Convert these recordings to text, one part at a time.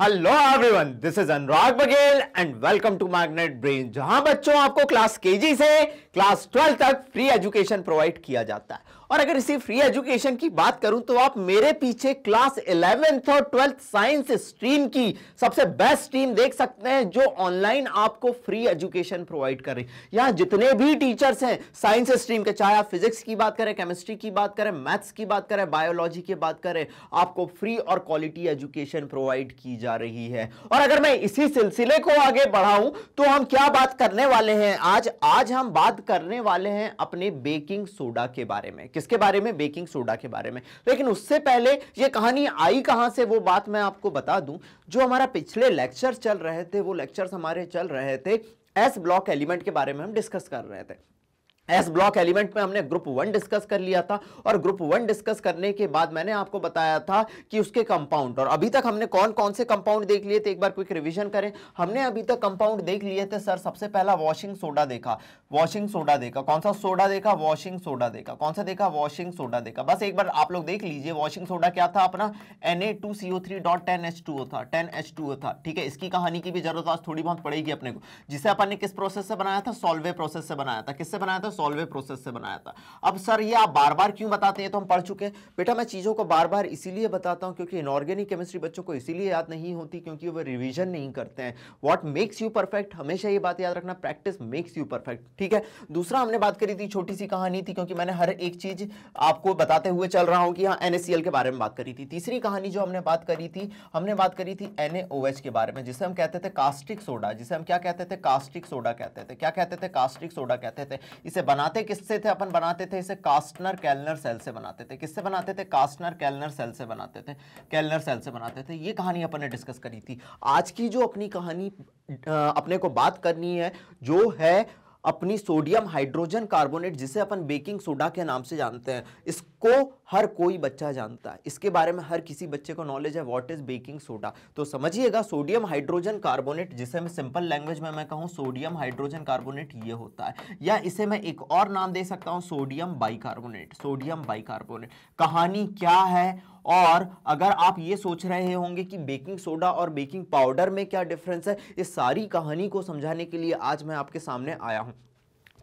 Hello everyone this is Anurag Baghel and welcome to magnet brain जहां बच्चों आपको क्लास केजी से क्लास ट्वेल्व तक फ्री एजुकेशन प्रोवाइड किया जाता है और अगर इसी फ्री एजुकेशन की बात करूं तो आप मेरे पीछे क्लास इलेवेंथ और ट्वेल्थ साइंस स्ट्रीम की सबसे बेस्ट स्ट्रीम देख सकते हैं जो ऑनलाइन आपको फ्री एजुकेशन प्रोवाइड कर रही है यहाँ जितने भी टीचर्स हैं साइंस स्ट्रीम के चाहे आप फिजिक्स की बात करें केमिस्ट्री की बात करें मैथ्स की बात करें बायोलॉजी की बात करें आपको फ्री और क्वालिटी एजुकेशन प्रोवाइड की जा रही है और अगर मैं इसी सिलसिले को आगे बढ़ाऊं तो हम क्या बात करने वाले हैं आज आज हम बात करने वाले हैं अपने बेकिंग सोडा के बारे में किसके बारे में बेकिंग सोडा के बारे में लेकिन उससे पहले ये कहानी आई कहाँ से वो बात मैं आपको बता दूं जो हमारा पिछले लेक्चर चल रहे थे वो लेक्चर्स हमारे चल रहे थे एस ब्लॉक एलिमेंट के बारे में हम डिस्कस कर रहे थे एस ब्लॉक एलिमेंट में हमने ग्रुप वन डिस्कस कर लिया था और ग्रुप वन डिस्कस करने के बाद मैंने आपको बताया था कि उसके कंपाउंड और अभी तक हमने कौन कौन से कंपाउंड देख लिए थे एक बार क्विक रिवीजन करें हमने अभी तक कंपाउंड देख लिए थे सर सबसे पहला वॉशिंग सोडा देखा वॉशिंग सोडा देखा कौन सा सोडा देखा वॉशिंग सोडा देखा कौन सा देखा वॉशिंग सोडा देखा बस एक बार आप लोग देख लीजिए वॉशिंग सोडा क्या था अपना N A two C O three dot ten H two O था टेन एच टू ओ था ठीक है इसकी कहानी की भी जरूरत आज थोड़ी बहुत पड़ेगी अपने को जिसे अपन ने किस प्रोसेस से बनाया था सॉल्वे प्रोसेस से बनाया था किससे बनाया था सॉल्वे प्रोसेस से बनाया था अब सर ये आप बार बार क्यों बताते हैं तो हम पढ़ चुके हैं बेटा मैं चीज़ों को बार बार इसीलिए बताता हूँ क्योंकि इनऑर्गेनिक केमिस्ट्री बच्चों को इसीलिए याद नहीं होती क्योंकि वो रिविजन नहीं करते हैं वॉट मेक्स यू परफेक्ट हमेशा ये बात याद रखना प्रैक्टिस मेक्स यू परफेक्ट ठीक है दूसरा हमने बात करी थी छोटी सी कहानी थी क्योंकि मैंने हर एक चीज़ आपको बताते हुए चल रहा हूँ कि हाँ एन के बारे में बात करी थी तीसरी कहानी जो हमने बात करी थी हमने बात करी थी एन के बारे में जिसे हम कहते थे कास्टिक सोडा जिसे हम क्या कहते थे कास्टिक सोडा कहते थे क्या कहते थे कास्टिक सोडा कहते थे इसे बनाते किससे थे अपन बनाते थे इसे कास्टनर कैलनर सेल से बनाते थे किससे बनाते थे कास्टनर कैलनर सेल से बनाते थे कैलनर सेल से बनाते थे ये कहानी अपन ने डिस्कस करी थी आज की जो अपनी कहानी अपने को बात करनी है जो है अपनी सोडियम हाइड्रोजन कार्बोनेट जिसे अपन बेकिंग सोडा के नाम से जानते हैं इसको हर कोई बच्चा जानता है इसके बारे में हर किसी बच्चे को नॉलेज है व्हाट इज बेकिंग सोडा तो समझिएगा सोडियम हाइड्रोजन कार्बोनेट जिसे मैं सिंपल लैंग्वेज में मैं कहूँ सोडियम हाइड्रोजन कार्बोनेट ये होता है या इसे मैं एक और नाम दे सकता हूँ सोडियम बाइकार्बोनेट सोडियम बाइकार्बोनेट कहानी क्या है और अगर आप ये सोच रहे होंगे कि बेकिंग सोडा और बेकिंग पाउडर में क्या डिफरेंस है इस सारी कहानी को समझाने के लिए आज मैं आपके सामने आया हूं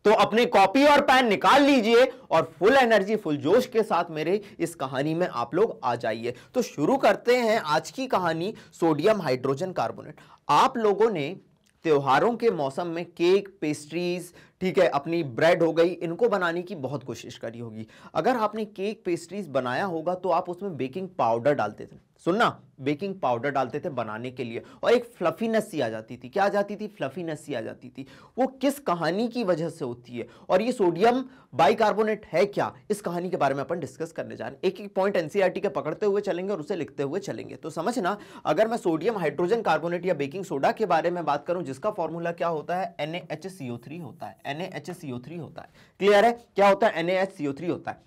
तो अपने कॉपी और पेन निकाल लीजिए और फुल एनर्जी फुल जोश के साथ मेरे इस कहानी में आप लोग आ जाइए तो शुरू करते हैं आज की कहानी सोडियम हाइड्रोजन कार्बोनेट आप लोगों ने त्योहारों के मौसम में केक पेस्ट्रीज ठीक है अपनी ब्रेड हो गई इनको बनाने की बहुत कोशिश करी होगी अगर आपने केक पेस्ट्रीज बनाया होगा तो आप उसमें बेकिंग पाउडर डालते थे सुनना बेकिंग पाउडर डालते थे बनाने के लिए और एक फ्लफीनेस सी आ जाती थी क्या आ जाती थी फ्लफीनेस सी आ जाती थी वो किस कहानी की वजह से होती है और ये सोडियम बाइकार्बोनेट है क्या इस कहानी के बारे में अपन डिस्कस करने जा रहे हैं एक एक पॉइंट एनसीईआरटी e के पकड़ते हुए चलेंगे और उसे लिखते हुए चलेंगे तो समझना अगर मैं सोडियम हाइड्रोजन कार्बोनेट या बेकिंग सोडा के बारे में बात करूं जिसका फॉर्मूला क्या होता है एन होता है एन होता है क्लियर है क्या होता है एन होता है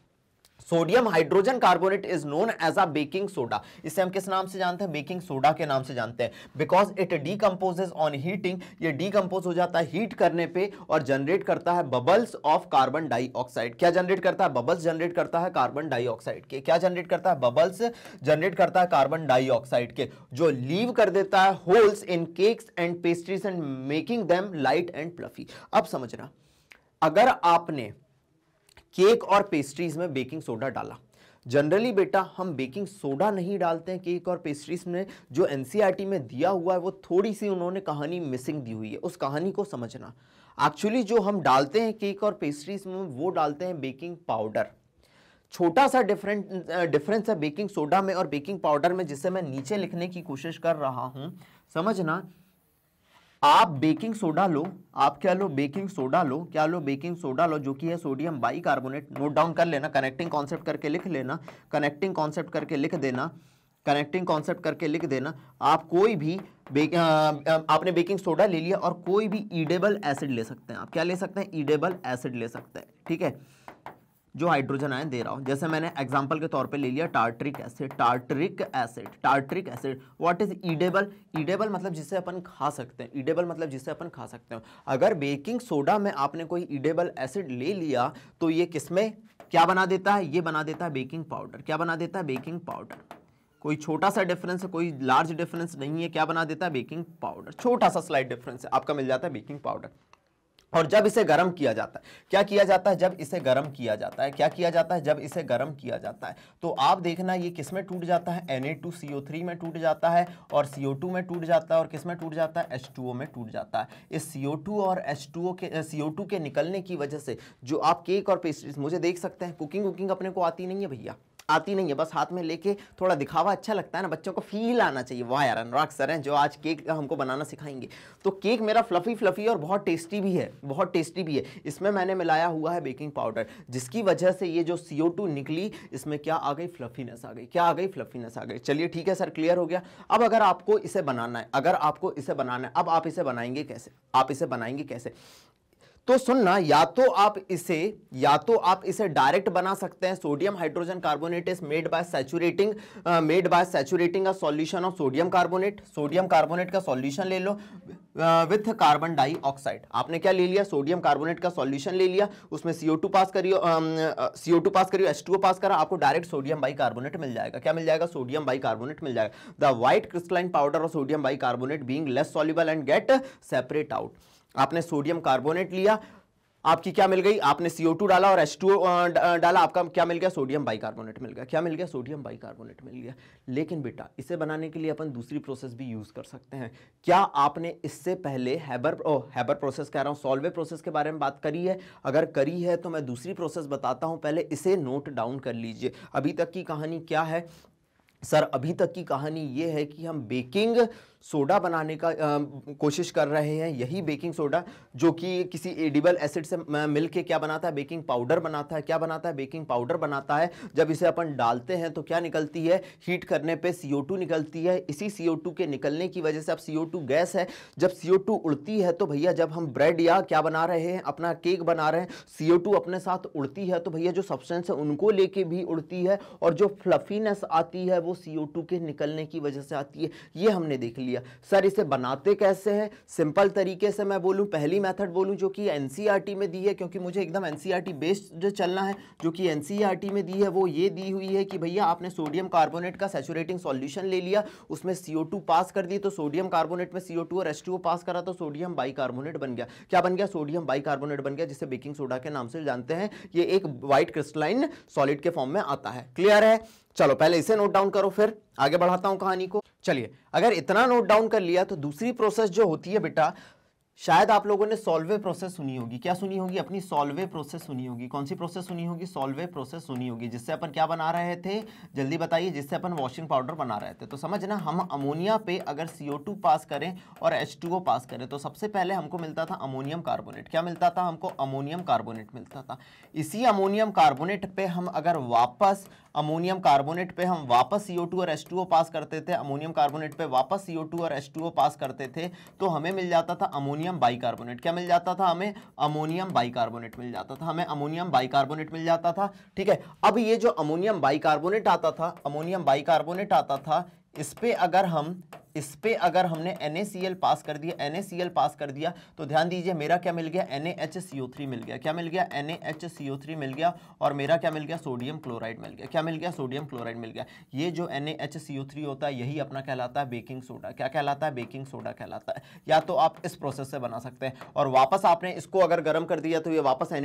sodium hydrogen carbonate is known as a baking soda इसे हम किस नाम से जानते हैं बेकिंग सोडा के नाम से जानते हैं because it decomposes on heating ये डीकम्पोज हो जाता है हीट करने पे और जनरेट करता है बबल्स ऑफ कार्बन डाइऑक्साइड क्या जनरेट करता है बबल्स जनरेट करता है कार्बन डाइऑक्साइड के क्या जनरेट करता है बबल्स जनरेट करता है कार्बन डाइऑक्साइड के जो लीव कर देता है holes in cakes and pastries and making them light and fluffy अब समझना अगर आपने केक और पेस्ट्रीज में बेकिंग सोडा डाला जनरली बेटा हम बेकिंग सोडा नहीं डालते हैं केक और पेस्ट्रीज में जो एन e में दिया हुआ है वो थोड़ी सी उन्होंने कहानी मिसिंग दी हुई है उस कहानी को समझना एक्चुअली जो हम डालते हैं केक और पेस्ट्रीज में वो डालते हैं बेकिंग पाउडर छोटा सा डिफरेंट डिफरेंस है बेकिंग सोडा में और बेकिंग पाउडर में जिसे मैं नीचे लिखने की कोशिश कर रहा हूँ समझना आप बेकिंग सोडा लो आप क्या लो बेकिंग सोडा लो क्या लो बेकिंग सोडा लो जो कि है सोडियम बाइकार्बोनेट नोट डाउन कर लेना कनेक्टिंग कॉन्सेप्ट करके लिख लेना कनेक्टिंग कॉन्सेप्ट करके लिख देना कनेक्टिंग कॉन्सेप्ट करके लिख देना आप कोई भी बेक आ, आपने बेकिंग सोडा ले लिया और कोई भी ईडेबल एसिड ले सकते हैं आप क्या ले सकते हैं ईडेबल एसिड ले सकते हैं ठीक है जो हाइड्रोजन आयन दे रहा हूँ जैसे मैंने एग्जाम्पल के तौर पर ले लिया tartaric acid tartaric acid tartaric acid what is edible edible मतलब जिसे अपन खा सकते हैं ईडेबल मतलब जिसे अपन खा सकते हैं अगर बेकिंग सोडा में आपने कोई ईडेबल एसिड ले लिया तो ये किसमें क्या बना देता है ये बना देता है बेकिंग पाउडर क्या बना देता है बेकिंग पाउडर कोई छोटा सा डिफरेंस है कोई लार्ज डिफरेंस नहीं है क्या बना देता है बेकिंग पाउडर छोटा सा स्लाइड डिफरेंस है आपका मिल जाता है बेकिंग पाउडर और जब इसे गर्म किया जाता है क्या किया जाता है जब इसे गर्म किया जाता है क्या किया जाता है जब इसे गर्म किया जाता है तो आप देखना ये किस में टूट जाता है Na2CO3 में टूट जाता है और CO2 में टूट जाता है और किस में टूट जाता है H2O में टूट जाता है इस CO2 और H2O के CO2 के निकलने की वजह से जो आप केक और पेस्ट्रीज मुझे देख सकते हैं कुकिंग वुकिंग अपने को आती नहीं है भैया आती नहीं है बस हाथ में लेके थोड़ा दिखावा अच्छा लगता है ना बच्चों को फील आना चाहिए वाह यार अनुराग सर हैं जो आज केक हमको बनाना सिखाएंगे तो केक मेरा फ्लफ़ी फ्लफ़ी और बहुत टेस्टी भी है बहुत टेस्टी भी है इसमें मैंने मिलाया हुआ है बेकिंग पाउडर जिसकी वजह से ये जो सी निकली इसमें क्या आ गई फ्लफीनेस आ गई क्या आ गई फ्लफीनेस आ गई चलिए ठीक है सर क्लियर हो गया अब अगर आपको इसे बनाना है अगर आपको इसे बनाना है अब आप इसे बनाएंगे कैसे आप इसे बनाएंगे कैसे तो सुनना या तो आप इसे या तो आप इसे डायरेक्ट बना सकते हैं sodium hydrogen carbonate is made by saturating made by saturating a solution of sodium carbonate sodium carbonate का सॉल्यूशन ले लो विथ कार्बन डाइऑक्साइड आपने क्या ले लिया सोडियम कार्बोनेट का सॉल्यूशन ले लिया उसमें सीओ पास करियो सीओ uh, पास करियो एच पास करा आपको डायरेक्ट सोडियम बाई कार्बोनेट मिल जाएगा क्या मिल जाएगा सोडियम बाई कार्बोनेट मिल जाएगा the white crystalline powder of sodium bicarbonate being less soluble and get separate out आपने सोडियम कार्बोनेट लिया आपकी क्या मिल गई आपने CO2 डाला और H2O डाला आपका क्या मिल गया सोडियम बाइकार्बोनेट मिल गया क्या मिल गया सोडियम बाइकार्बोनेट मिल गया लेकिन बेटा इसे बनाने के लिए अपन दूसरी प्रोसेस भी यूज़ कर सकते हैं क्या आपने इससे पहले हैबर ओ हैबर प्रोसेस कह रहा हूँ सॉल्वे प्रोसेस के बारे में बात करी है अगर करी है तो मैं दूसरी प्रोसेस बताता हूँ पहले इसे नोट डाउन कर लीजिए अभी तक की कहानी क्या है सर अभी तक की कहानी ये है कि हम बेकिंग सोडा बनाने का आ, कोशिश कर रहे हैं यही बेकिंग सोडा जो कि किसी एडिबल एसिड से मिल के क्या बनाता है बेकिंग पाउडर बनाता है क्या बनाता है बेकिंग पाउडर बनाता है जब इसे अपन डालते हैं तो क्या निकलती है हीट करने पे CO2 निकलती है इसी CO2 के निकलने की वजह से अब CO2 गैस है जब CO2 उड़ती है तो भैया जब हम ब्रेड या क्या बना रहे हैं अपना केक बना रहे हैं टू अपने साथ उड़ती है तो भैया जो सब्सटेंस है उनको लेके भी उड़ती है और जो फ्लफीनेस आती है वो टू के निकलने की वजह से आती है ये हमने देख लिया दिया सर इसे बनाते कैसे हैं सिंपल तरीके से मैं बोलूँ पहली मेथड बोलूँ जो कि एन e में दी है क्योंकि मुझे एकदम एन बेस्ड e चलना है जो कि एन e में दी है वो ये दी हुई है कि भैया आपने सोडियम कार्बोनेट का सेचुरेटिंग सॉल्यूशन ले लिया उसमें सी पास कर दी तो सोडियम कार्बोनेट में सी और एस पास करा तो सोडियम बाई बन गया क्या बन गया सोडियम बाई बन गया जिसे बेकिंग सोडा के नाम से जानते हैं ये एक वाइट क्रिस्टलाइन सॉलिड के फॉर्म में आता है क्लियर है चलो पहले इसे नोट डाउन करो फिर आगे बढ़ाता हूं कहानी को चलिए अगर इतना नोट डाउन कर लिया तो दूसरी प्रोसेस जो होती है बेटा शायद आप लोगों ने सॉल्वे प्रोसेस सुनी होगी क्या सुनी होगी अपनी सॉल्वे प्रोसेस सुनी होगी कौन सी प्रोसेस सुनी होगी सॉल्वे प्रोसेस सुनी होगी जिससे अपन क्या बना रहे थे जल्दी बताइए जिससे अपन वॉशिंग पाउडर बना रहे थे तो समझना हम अमोनिया पे अगर CO2 पास करें और H2O पास करें तो सबसे पहले हमको मिलता था अमोनियम कार्बोनेट क्या मिलता था हमको अमोनियम कार्बोनेट मिलता था इसी अमोनियम कार्बोनेट पर हम अगर वापस अमोनियम कार्बोनेट पे हम वापस CO2 और H2O पास करते थे अमोनियम कार्बोनेट पे वापस CO2 और H2O पास करते थे तो हमें मिल जाता था अमोनियम अमोनियम बाइकार्बोनेट क्या मिल जाता था हमें अमोनियम बाइकार्बोनेट मिल जाता था हमें अमोनियम बाइकार्बोनेट मिल जाता था ठीक है अब ये जो अमोनियम बाइकार्बोनेट आता था अमोनियम बाइकार्बोनेट आता था इस पर अगर हम इस पर अगर हमने एन पास कर दिया एन पास कर दिया तो ध्यान दीजिए मेरा क्या मिल गया एन मिल गया क्या मिल गया एन मिल गया और मेरा क्या मिल गया सोडियम क्लोराइड मिल गया क्या मिल गया सोडियम क्लोराइड मिल गया ये जो एन होता है यही अपना कहलाता है बेकिंग सोडा क्या कहलाता है बेकिंग सोडा कहलाता है या तो आप इस प्रोसेस से बना सकते हैं और वापस आपने इसको अगर गर्म कर दिया तो ये वापस एन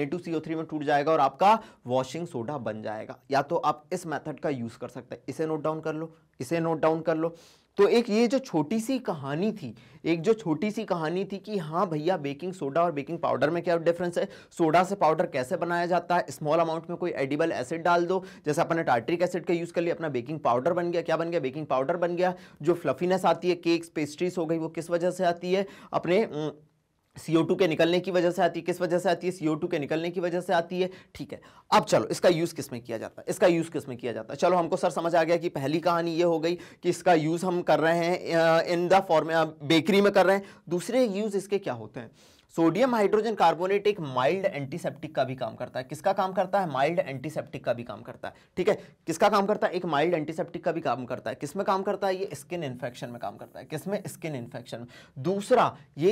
में टूट जाएगा और आपका वॉशिंग सोडा बन जाएगा या तो आप इस मैथड का यूज़ कर सकते हैं इसे नोट डाउन कर लो इसे नोट डाउन कर लो तो एक ये जो छोटी सी कहानी थी एक जो छोटी सी कहानी थी कि हाँ भैया बेकिंग सोडा और बेकिंग पाउडर में क्या डिफरेंस है सोडा से पाउडर कैसे बनाया जाता है स्मॉल अमाउंट में कोई एडिबल एसिड डाल दो जैसे अपने टार्ट्रिक एसिड का यूज़ कर लिया अपना बेकिंग पाउडर बन गया क्या बन गया बेकिंग पाउडर बन गया जो फ्लफीनेस आती है केक्स पेस्ट्रीज हो गई वो किस वजह से आती है अपने CO2 के निकलने की वजह से आती है किस वजह से आती है CO2 के निकलने की वजह से आती है ठीक है अब चलो इसका यूज़ किस में किया जाता है इसका यूज़ किस में किया जाता है चलो हमको सर समझ आ गया कि पहली कहानी ये हो गई कि इसका यूज़ हम कर रहे हैं इन द फॉर्म बेकरी में कर रहे हैं दूसरे यूज़ इसके क्या होते हैं सोडियम हाइड्रोजन कार्बोनेट एक माइल्ड एंटीसेप्टिक का भी काम करता है किसका काम करता है माइल्ड एंटीसेप्टिक का भी काम करता है ठीक है किसका काम करता है एक माइल्ड एंटीसेप्टिक का भी काम करता है किसमें काम करता है ये स्किन इन्फेक्शन में काम करता है किसमें स्किन इन्फेक्शन में दूसरा ये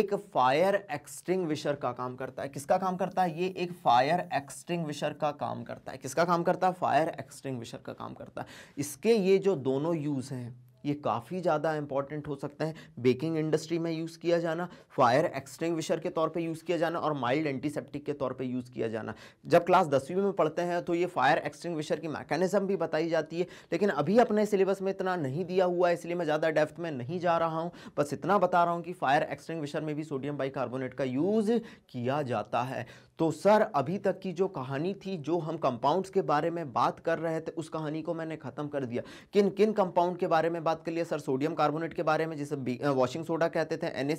एक फायर एक्सटिंग विशर का काम करता है किसका काम करता है ये एक फायर एक्सटिंग विशर का काम करता है किसका काम करता है फायर एक्सटिंग विशर का काम करता है इसके ये जो दोनों यूज़ हैं ये काफ़ी ज़्यादा इंपॉर्टेंट हो सकता है बेकिंग इंडस्ट्री में यूज़ किया जाना फायर एक्सटिंग के तौर पर यूज़ किया जाना और माइल्ड एंटीसेप्टिक के तौर पर यूज़ किया जाना जब क्लास दसवीं में पढ़ते हैं तो ये फायर एक्सटिंग की मैकेनिज़्म भी बताई जाती है लेकिन अभी अपने सिलेबस में इतना नहीं दिया हुआ है इसलिए मैं ज़्यादा डेफ्थ में नहीं जा रहा हूँ बस इतना बता रहा हूँ कि फायर एक्सटिंग में भी सोडियम बाई का यूज़ किया जाता है तो सर अभी तक की जो कहानी थी जो हम कंपाउंड्स के बारे में बात कर रहे थे उस कहानी को मैंने ख़त्म कर दिया किन किन कंपाउंड के बारे में बात कर लिया सर सोडियम कार्बोनेट के बारे में जिसे वॉशिंग सोडा कहते थे एन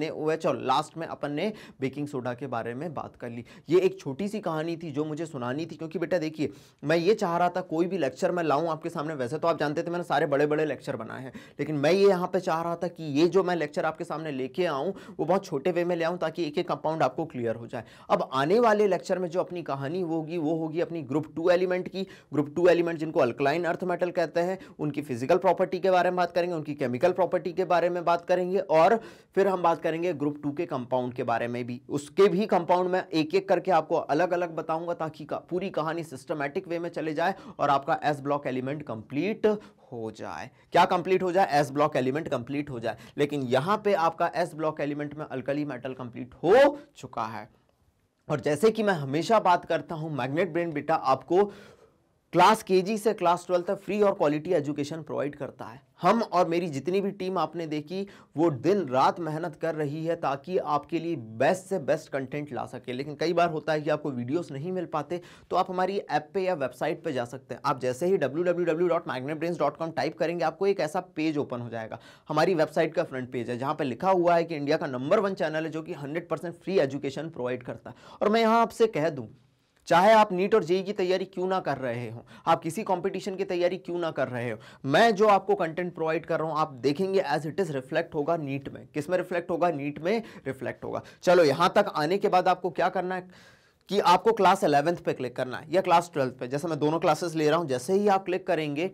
NaOH और लास्ट में अपन ने बेकिंग सोडा के बारे में बात कर ली ये एक छोटी सी कहानी थी जो मुझे सुनानी थी क्योंकि बेटा देखिए मैं ये चाह रहा था कोई भी लेक्चर मैं लाऊँ आपके सामने वैसे तो आप जानते थे मैंने सारे बड़े बड़े लेक्चर बनाए हैं लेकिन मैं ये यहाँ पर चाह रहा था कि ये जो मैं लेक्चर आपके सामने लेके आऊँ वो बहुत छोटे वे में ले आऊँ ताकि एक एक कंपाउंड आपको क्लियर हो जाए अब आने वाले लेक्चर में जो अपनी कहानी होगी वो होगी अपनी ग्रुप टू एलिमेंट की ग्रुप टू एलिमेंट जिनको अल्कलाइन अर्थ मेटल कहते हैं उनकी फिजिकल प्रॉपर्टी के बारे में बात करेंगे उनकी केमिकल प्रॉपर्टी के बारे में बात करेंगे और फिर हम बात करेंगे ग्रुप टू के कंपाउंड के बारे में भी उसके भी कंपाउंड में एक एक करके आपको अलग अलग बताऊंगा ताकि पूरी कहानी सिस्टमेटिक वे में चले जाए और आपका एस ब्लॉक एलिमेंट कंप्लीट हो जाए क्या कंप्लीट हो जाए एस ब्लॉक एलिमेंट कंप्लीट हो जाए लेकिन यहां पे आपका एस ब्लॉक एलिमेंट में अल्कली मेटल कंप्लीट हो चुका है और जैसे कि मैं हमेशा बात करता हूं मैग्नेट ब्रेन बेटा आपको क्लास जी से क्लास ट्वेल्व तक फ्री और क्वालिटी एजुकेशन प्रोवाइड करता है हम और मेरी जितनी भी टीम आपने देखी वो दिन रात मेहनत कर रही है ताकि आपके लिए बेस्ट से बेस्ट कंटेंट ला सके लेकिन कई बार होता है कि आपको वीडियोस नहीं मिल पाते तो आप हमारी ऐप पे या वेबसाइट पे जा सकते हैं आप जैसे ही डब्ल्यू टाइप करेंगे आपको एक ऐसा पेज ओपन हो जाएगा हमारी वेबसाइट का फ्रंट पेज है जहाँ पर लिखा हुआ है कि इंडिया का नंबर वन चैनल है जो कि हंड्रेड फ्री एजुकेशन प्रोवाइड करता है और मैं यहाँ आपसे कह दूँ चाहे आप नीट और जेई की तैयारी क्यों ना कर रहे हो आप किसी कंपटीशन की तैयारी क्यों ना कर रहे हो मैं जो आपको कंटेंट प्रोवाइड कर रहा हूं आप देखेंगे एज इट इज़ रिफ्लेक्ट होगा नीट में किस में रिफ्लेक्ट होगा नीट में रिफ्लेक्ट होगा चलो यहां तक आने के बाद आपको क्या करना है कि आपको क्लास इलेवेंथ पे क्लिक करना है या क्लास ट्वेल्थ पे जैसे मैं दोनों क्लासेस ले रहा हूं जैसे ही आप क्लिक करेंगे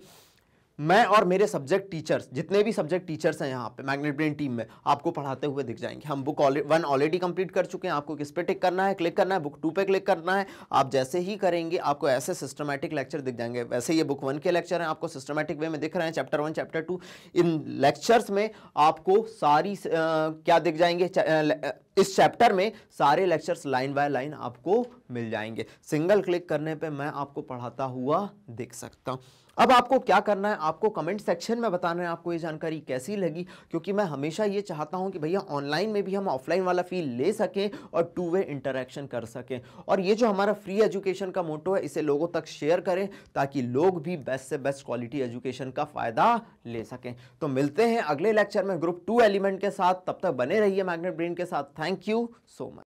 मैं और मेरे सब्जेक्ट टीचर्स जितने भी सब्जेक्ट टीचर्स हैं यहाँ पे मैग्नेट ब्रेन टीम में आपको पढ़ाते हुए दिख जाएंगे हम बुक वन ऑलरेडी कंप्लीट कर चुके हैं आपको किस पे टिक करना है क्लिक करना है बुक टू पे क्लिक करना है आप जैसे ही करेंगे आपको ऐसे सिस्टमेटिक लेक्चर दिख जाएंगे वैसे ये बुक वन के लेक्चर हैं आपको सिस्टमेटिक वे में दिख रहे हैं चैप्टर वन चैप्टर टू इन लेक्चर्स में आपको सारी आ, क्या दिख जाएंगे इस चैप्टर में सारे लेक्चर्स लाइन बाय लाइन आपको मिल जाएंगे सिंगल क्लिक करने पे मैं आपको पढ़ाता हुआ देख सकता हूँ अब आपको क्या करना है आपको कमेंट सेक्शन में बताना है आपको ये जानकारी कैसी लगी क्योंकि मैं हमेशा ये चाहता हूँ कि भैया ऑनलाइन में भी हम ऑफलाइन वाला फील ले सकें और टू वे इंटरेक्शन कर सकें और ये जो हमारा फ्री एजुकेशन का मोटो है इसे लोगों तक शेयर करें ताकि लोग भी बेस्ट से बेस्ट क्वालिटी एजुकेशन का फ़ायदा ले सकें तो मिलते हैं अगले लेक्चर में ग्रुप टू एलिमेंट के साथ तब तक बने रहिए मैग्नेट ब्रेन के साथ Thank you so much.